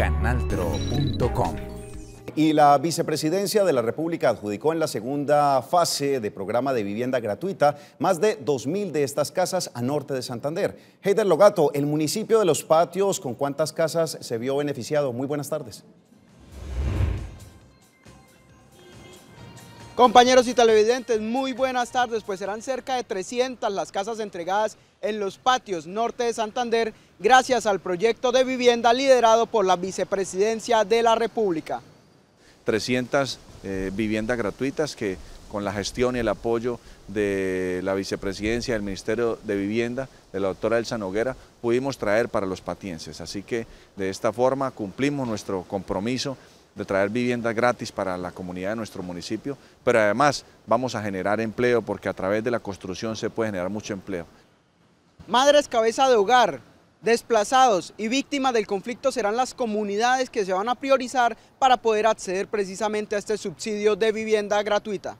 canaltro.com. Y la vicepresidencia de la República adjudicó en la segunda fase de programa de vivienda gratuita más de 2.000 de estas casas a norte de Santander. Heider Logato, el municipio de Los Patios, ¿con cuántas casas se vio beneficiado? Muy buenas tardes. Compañeros y televidentes, muy buenas tardes, pues serán cerca de 300 las casas entregadas en los patios norte de Santander gracias al proyecto de vivienda liderado por la Vicepresidencia de la República. 300 eh, viviendas gratuitas que con la gestión y el apoyo de la vicepresidencia del Ministerio de Vivienda, de la doctora Elsa Noguera, pudimos traer para los patienses. Así que de esta forma cumplimos nuestro compromiso de traer vivienda gratis para la comunidad de nuestro municipio, pero además vamos a generar empleo porque a través de la construcción se puede generar mucho empleo. Madres cabeza de hogar, desplazados y víctimas del conflicto serán las comunidades que se van a priorizar para poder acceder precisamente a este subsidio de vivienda gratuita.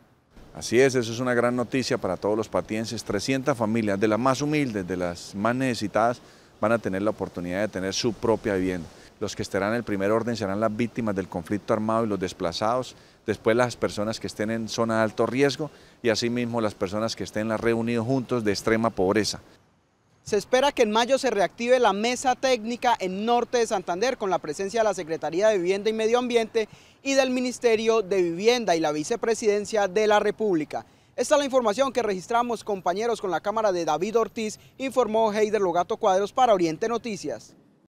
Así es, eso es una gran noticia para todos los patienses. 300 familias, de las más humildes, de las más necesitadas, van a tener la oportunidad de tener su propia vivienda los que estarán en el primer orden serán las víctimas del conflicto armado y los desplazados, después las personas que estén en zona de alto riesgo y asimismo las personas que estén reunidos juntos de extrema pobreza. Se espera que en mayo se reactive la mesa técnica en Norte de Santander con la presencia de la Secretaría de Vivienda y Medio Ambiente y del Ministerio de Vivienda y la Vicepresidencia de la República. Esta es la información que registramos compañeros con la cámara de David Ortiz, informó Heider Logato Cuadros para Oriente Noticias.